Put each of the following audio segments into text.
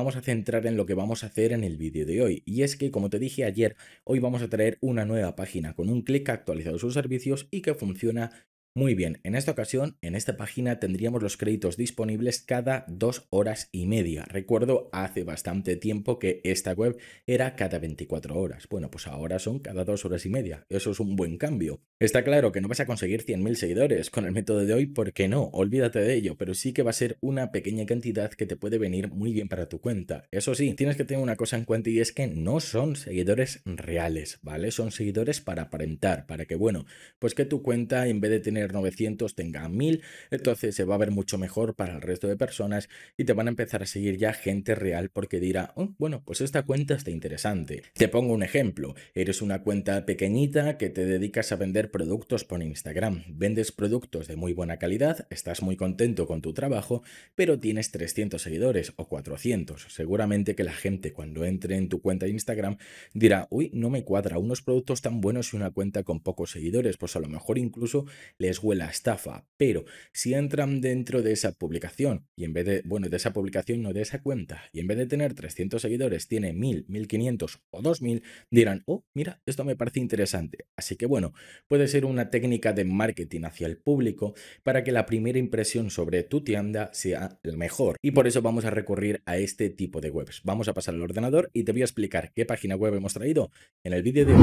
vamos a centrar en lo que vamos a hacer en el vídeo de hoy. Y es que, como te dije ayer, hoy vamos a traer una nueva página con un clic actualizado sus servicios y que funciona muy bien, en esta ocasión, en esta página tendríamos los créditos disponibles cada dos horas y media. Recuerdo hace bastante tiempo que esta web era cada 24 horas. Bueno, pues ahora son cada dos horas y media. Eso es un buen cambio. Está claro que no vas a conseguir 100.000 seguidores con el método de hoy, ¿por qué no, olvídate de ello, pero sí que va a ser una pequeña cantidad que te puede venir muy bien para tu cuenta. Eso sí, tienes que tener una cosa en cuenta y es que no son seguidores reales, ¿vale? Son seguidores para aparentar, para que, bueno, pues que tu cuenta en vez de tener 900 tenga 1000, entonces se va a ver mucho mejor para el resto de personas y te van a empezar a seguir ya gente real porque dirá, oh, bueno, pues esta cuenta está interesante. Te pongo un ejemplo, eres una cuenta pequeñita que te dedicas a vender productos por Instagram, vendes productos de muy buena calidad, estás muy contento con tu trabajo, pero tienes 300 seguidores o 400. Seguramente que la gente cuando entre en tu cuenta de Instagram dirá, uy, no me cuadra, unos productos tan buenos y una cuenta con pocos seguidores, pues a lo mejor incluso le es huela estafa, pero si entran dentro de esa publicación y en vez de, bueno, de esa publicación no de esa cuenta, y en vez de tener 300 seguidores tiene 1000, 1500 o 2000, dirán, oh, mira, esto me parece interesante. Así que bueno, puede ser una técnica de marketing hacia el público para que la primera impresión sobre tu tienda sea la mejor. Y por eso vamos a recurrir a este tipo de webs. Vamos a pasar al ordenador y te voy a explicar qué página web hemos traído en el vídeo de hoy.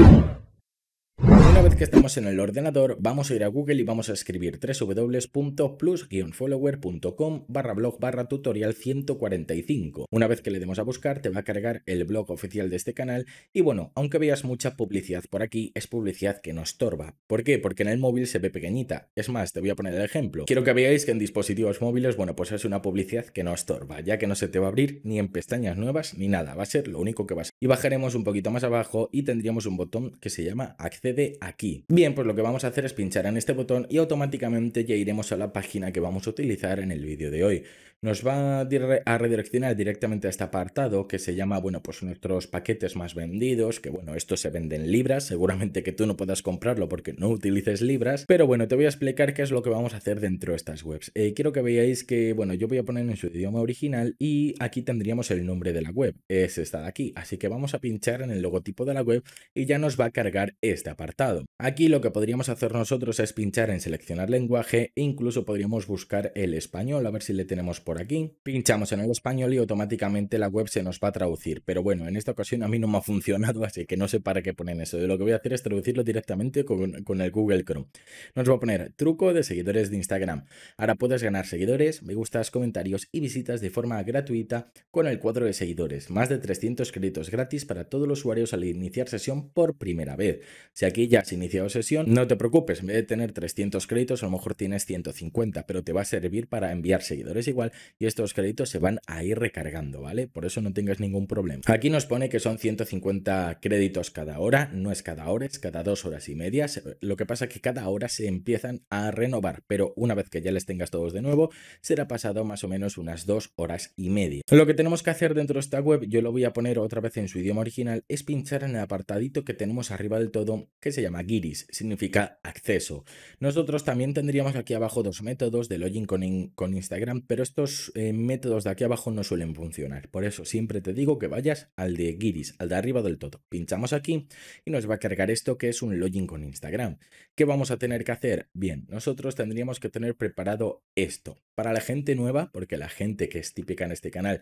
Una vez que estamos en el ordenador, vamos a ir a Google y vamos a escribir www.plus-follower.com barra blog barra tutorial 145. Una vez que le demos a buscar, te va a cargar el blog oficial de este canal y bueno, aunque veas mucha publicidad por aquí, es publicidad que no estorba. ¿Por qué? Porque en el móvil se ve pequeñita. Es más, te voy a poner el ejemplo. Quiero que veáis que en dispositivos móviles, bueno, pues es una publicidad que no estorba, ya que no se te va a abrir ni en pestañas nuevas ni nada, va a ser lo único que vas Y bajaremos un poquito más abajo y tendríamos un botón que se llama accede a aquí. Bien, pues lo que vamos a hacer es pinchar en este botón y automáticamente ya iremos a la página que vamos a utilizar en el vídeo de hoy. Nos va a redireccionar directamente a este apartado que se llama, bueno, pues nuestros paquetes más vendidos, que bueno, esto se venden en libras, seguramente que tú no puedas comprarlo porque no utilices libras, pero bueno, te voy a explicar qué es lo que vamos a hacer dentro de estas webs. Eh, quiero que veáis que, bueno, yo voy a poner en su idioma original y aquí tendríamos el nombre de la web, es esta de aquí, así que vamos a pinchar en el logotipo de la web y ya nos va a cargar este apartado. Aquí lo que podríamos hacer nosotros es pinchar en seleccionar lenguaje, e incluso podríamos buscar el español, a ver si le tenemos por aquí. Pinchamos en el español y automáticamente la web se nos va a traducir, pero bueno, en esta ocasión a mí no me ha funcionado, así que no sé para qué ponen eso. Lo que voy a hacer es traducirlo directamente con, con el Google Chrome. Nos va a poner truco de seguidores de Instagram. Ahora puedes ganar seguidores, me gustas, comentarios y visitas de forma gratuita con el cuadro de seguidores. Más de 300 créditos gratis para todos los usuarios al iniciar sesión por primera vez. Si aquí ya iniciado sesión, no te preocupes, en vez de tener 300 créditos, a lo mejor tienes 150, pero te va a servir para enviar seguidores igual y estos créditos se van a ir recargando, ¿vale? Por eso no tengas ningún problema. Aquí nos pone que son 150 créditos cada hora, no es cada hora, es cada dos horas y media. Lo que pasa es que cada hora se empiezan a renovar, pero una vez que ya les tengas todos de nuevo, será pasado más o menos unas dos horas y media. Lo que tenemos que hacer dentro de esta web, yo lo voy a poner otra vez en su idioma original, es pinchar en el apartadito que tenemos arriba del todo que se llama Magiris, significa acceso. Nosotros también tendríamos aquí abajo dos métodos de login con, Instagram, pero estos eh, métodos de aquí abajo no suelen funcionar. Por eso siempre te digo que vayas al de Giris, al de arriba del todo. Pinchamos aquí y nos va a cargar esto que es un login con Instagram. ¿Qué vamos a tener que hacer? Bien, nosotros tendríamos que tener preparado esto. Para la gente nueva, porque la gente que es típica en este canal,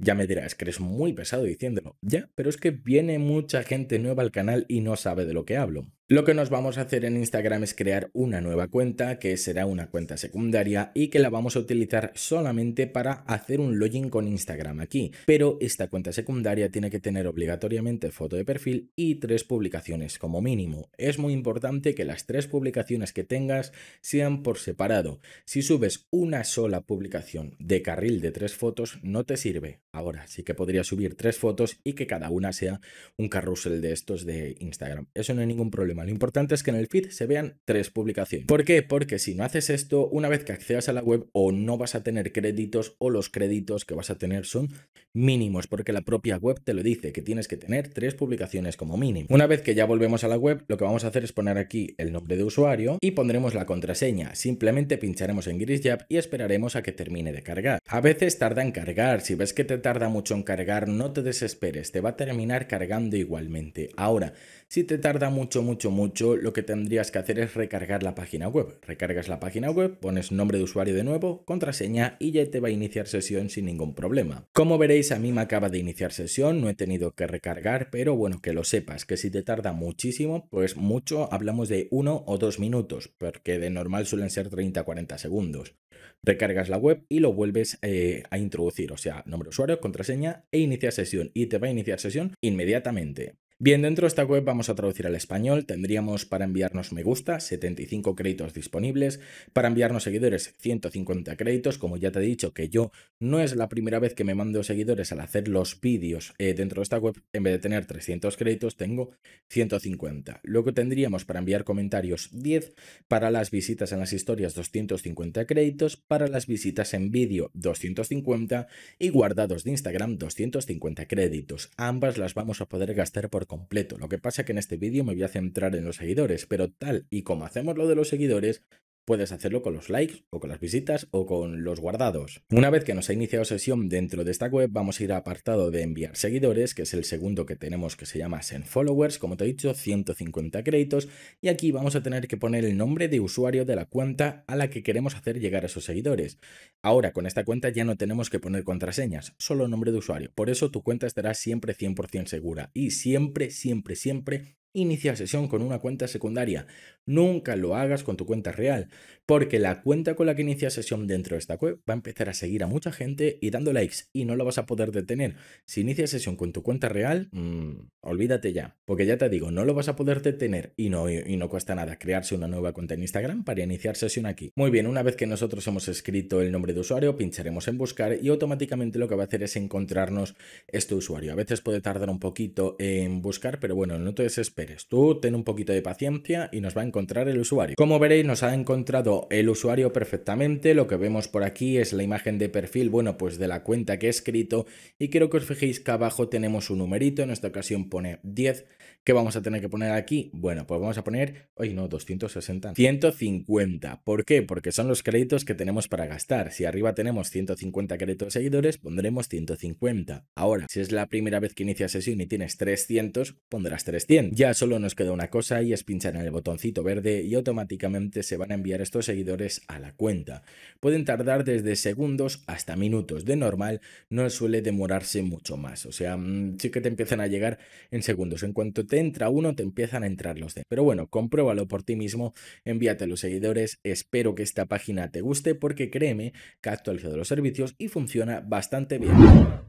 ya me dirás que eres muy pesado diciéndolo. Ya, pero es que viene mucha gente nueva al canal y no sabe de lo que hablo. Lo que nos vamos a hacer en Instagram es crear una nueva cuenta, que será una cuenta secundaria y que la vamos a utilizar solamente para hacer un login con Instagram aquí. Pero esta cuenta secundaria tiene que tener obligatoriamente foto de perfil y tres publicaciones como mínimo. Es muy importante que las tres publicaciones que tengas sean por separado. Si subes una sola publicación de carril de tres fotos, no te sirve. Ahora sí que podría subir tres fotos y que cada una sea un carrusel de estos de Instagram. Eso no hay ningún problema lo importante es que en el feed se vean tres publicaciones. ¿Por qué? Porque si no haces esto, una vez que accedas a la web o no vas a tener créditos o los créditos que vas a tener son mínimos, porque la propia web te lo dice, que tienes que tener tres publicaciones como mínimo. Una vez que ya volvemos a la web, lo que vamos a hacer es poner aquí el nombre de usuario y pondremos la contraseña. Simplemente pincharemos en GrisJab y esperaremos a que termine de cargar. A veces tarda en cargar, si ves que te tarda mucho en cargar, no te desesperes, te va a terminar cargando igualmente. Ahora, si te tarda mucho, mucho mucho, lo que tendrías que hacer es recargar la página web. Recargas la página web, pones nombre de usuario de nuevo, contraseña y ya te va a iniciar sesión sin ningún problema. Como veréis, a mí me acaba de iniciar sesión, no he tenido que recargar, pero bueno, que lo sepas, que si te tarda muchísimo, pues mucho hablamos de uno o dos minutos, porque de normal suelen ser 30-40 segundos. Recargas la web y lo vuelves eh, a introducir, o sea, nombre de usuario, contraseña e inicia sesión y te va a iniciar sesión inmediatamente. Bien, dentro de esta web vamos a traducir al español, tendríamos para enviarnos me gusta 75 créditos disponibles, para enviarnos seguidores 150 créditos, como ya te he dicho que yo no es la primera vez que me mando seguidores al hacer los vídeos eh, dentro de esta web, en vez de tener 300 créditos tengo 150. Luego tendríamos para enviar comentarios 10, para las visitas en las historias 250 créditos, para las visitas en vídeo 250 y guardados de Instagram 250 créditos. Ambas las vamos a poder gastar por completo. Lo que pasa es que en este vídeo me voy a centrar en los seguidores, pero tal y como hacemos lo de los seguidores, Puedes hacerlo con los likes o con las visitas o con los guardados. Una vez que nos ha iniciado sesión dentro de esta web, vamos a ir a apartado de enviar seguidores, que es el segundo que tenemos que se llama Send Followers, como te he dicho, 150 créditos, y aquí vamos a tener que poner el nombre de usuario de la cuenta a la que queremos hacer llegar a esos seguidores. Ahora con esta cuenta ya no tenemos que poner contraseñas, solo nombre de usuario. Por eso tu cuenta estará siempre 100% segura y siempre, siempre, siempre Inicia sesión con una cuenta secundaria. Nunca lo hagas con tu cuenta real, porque la cuenta con la que inicia sesión dentro de esta web va a empezar a seguir a mucha gente y dando likes y no lo vas a poder detener. Si inicia sesión con tu cuenta real, mm, olvídate ya, porque ya te digo, no lo vas a poder detener y no, y no cuesta nada crearse una nueva cuenta en Instagram para iniciar sesión aquí. Muy bien, una vez que nosotros hemos escrito el nombre de usuario, pincharemos en buscar y automáticamente lo que va a hacer es encontrarnos este usuario. A veces puede tardar un poquito en buscar, pero bueno, no te desesperes Tú ten un poquito de paciencia y nos va a encontrar el usuario. Como veréis, nos ha encontrado el usuario perfectamente. Lo que vemos por aquí es la imagen de perfil, bueno, pues de la cuenta que he escrito. Y quiero que os fijéis que abajo tenemos un numerito. En esta ocasión pone 10. ¿Qué vamos a tener que poner aquí? Bueno, pues vamos a poner, hoy no, 260, 150. ¿Por qué? Porque son los créditos que tenemos para gastar. Si arriba tenemos 150 créditos seguidores, pondremos 150. Ahora, si es la primera vez que inicia sesión y tienes 300, pondrás 300. Ya solo nos queda una cosa y es pinchar en el botoncito verde y automáticamente se van a enviar estos seguidores a la cuenta. Pueden tardar desde segundos hasta minutos. De normal no suele demorarse mucho más. O sea, mm, sí que te empiezan a llegar en segundos. En cuanto te entra uno, te empiezan a entrar los de. Pero bueno, compruébalo por ti mismo, envíate a los seguidores. Espero que esta página te guste porque créeme que ha actualizado los servicios y funciona bastante bien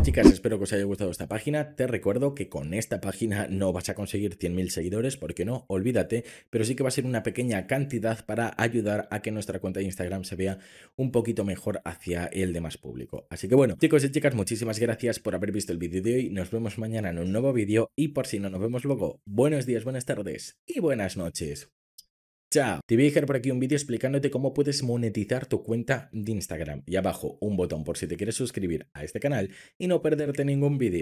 chicas, espero que os haya gustado esta página. Te recuerdo que con esta página no vas a conseguir 100.000 seguidores, porque no, olvídate, pero sí que va a ser una pequeña cantidad para ayudar a que nuestra cuenta de Instagram se vea un poquito mejor hacia el de más público. Así que bueno, chicos y chicas, muchísimas gracias por haber visto el vídeo de hoy. Nos vemos mañana en un nuevo vídeo y por si no nos vemos luego, buenos días, buenas tardes y buenas noches. Chao. Te voy a dejar por aquí un vídeo explicándote cómo puedes monetizar tu cuenta de Instagram y abajo un botón por si te quieres suscribir a este canal y no perderte ningún vídeo.